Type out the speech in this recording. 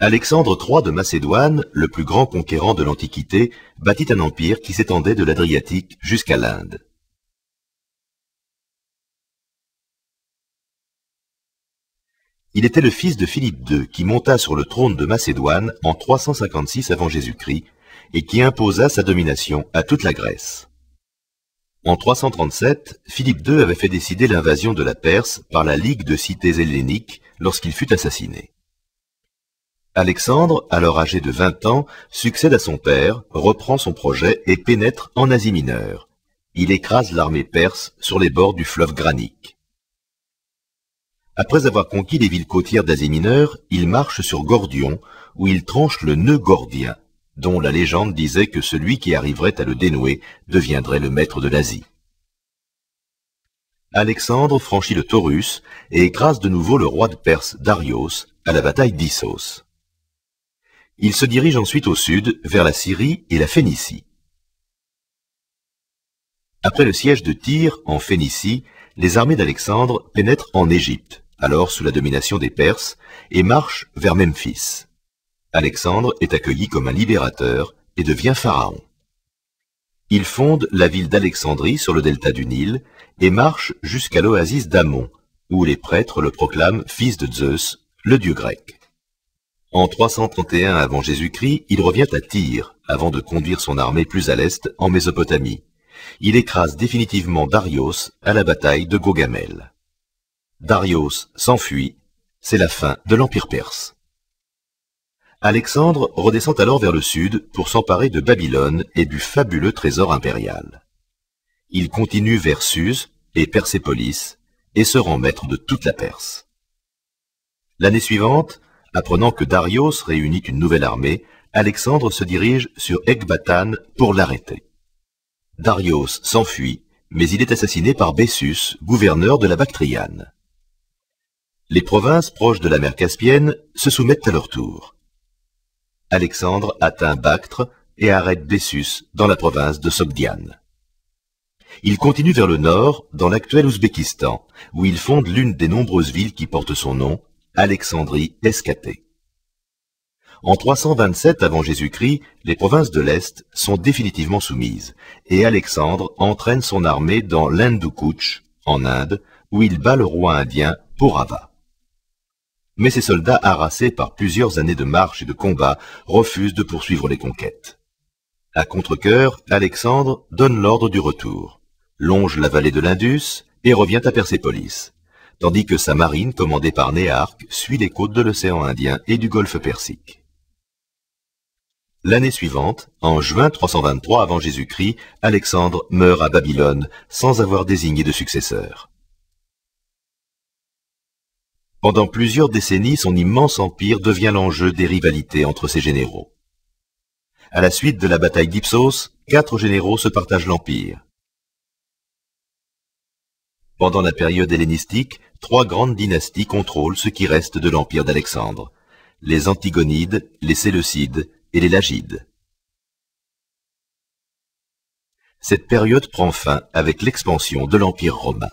Alexandre III de Macédoine, le plus grand conquérant de l'Antiquité, bâtit un empire qui s'étendait de l'Adriatique jusqu'à l'Inde. Il était le fils de Philippe II qui monta sur le trône de Macédoine en 356 avant Jésus-Christ et qui imposa sa domination à toute la Grèce. En 337, Philippe II avait fait décider l'invasion de la Perse par la Ligue de cités helléniques lorsqu'il fut assassiné. Alexandre, alors âgé de 20 ans, succède à son père, reprend son projet et pénètre en Asie mineure. Il écrase l'armée perse sur les bords du fleuve Granique. Après avoir conquis les villes côtières d'Asie mineure, il marche sur Gordion, où il tranche le nœud gordien, dont la légende disait que celui qui arriverait à le dénouer deviendrait le maître de l'Asie. Alexandre franchit le Taurus et écrase de nouveau le roi de Perse Darius à la bataille d'Issos. Il se dirige ensuite au sud, vers la Syrie et la Phénicie. Après le siège de Tyr, en Phénicie, les armées d'Alexandre pénètrent en Égypte, alors sous la domination des Perses, et marchent vers Memphis. Alexandre est accueilli comme un libérateur et devient pharaon. Il fonde la ville d'Alexandrie sur le delta du Nil et marche jusqu'à l'oasis d'Amon, où les prêtres le proclament fils de Zeus, le dieu grec. En 331 avant Jésus-Christ, il revient à Tyre avant de conduire son armée plus à l'est, en Mésopotamie. Il écrase définitivement Darius à la bataille de Gogamel. Darius s'enfuit, c'est la fin de l'Empire perse. Alexandre redescend alors vers le sud pour s'emparer de Babylone et du fabuleux trésor impérial. Il continue vers Suse et Persépolis et se rend maître de toute la Perse. L'année suivante, Apprenant que Darius réunit une nouvelle armée, Alexandre se dirige sur Ecbatane pour l'arrêter. Darius s'enfuit, mais il est assassiné par Bessus, gouverneur de la Bactriane. Les provinces proches de la mer Caspienne se soumettent à leur tour. Alexandre atteint Bactre et arrête Bessus dans la province de Sogdiane. Il continue vers le nord, dans l'actuel Ouzbékistan, où il fonde l'une des nombreuses villes qui portent son nom, Alexandrie, Escatée. En 327 avant Jésus-Christ, les provinces de l'Est sont définitivement soumises, et Alexandre entraîne son armée dans l'Hindoukouch, en Inde, où il bat le roi indien Pourava. Mais ses soldats harassés par plusieurs années de marche et de combats refusent de poursuivre les conquêtes. À contre-cœur, Alexandre donne l'ordre du retour, longe la vallée de l'Indus et revient à Persépolis tandis que sa marine, commandée par Néarque, suit les côtes de l'océan Indien et du golfe Persique. L'année suivante, en juin 323 avant Jésus-Christ, Alexandre meurt à Babylone sans avoir désigné de successeur. Pendant plusieurs décennies, son immense empire devient l'enjeu des rivalités entre ses généraux. À la suite de la bataille d'Ipsos, quatre généraux se partagent l'empire. Pendant la période hellénistique, trois grandes dynasties contrôlent ce qui reste de l'empire d'Alexandre. Les Antigonides, les Séleucides et les Lagides. Cette période prend fin avec l'expansion de l'empire romain.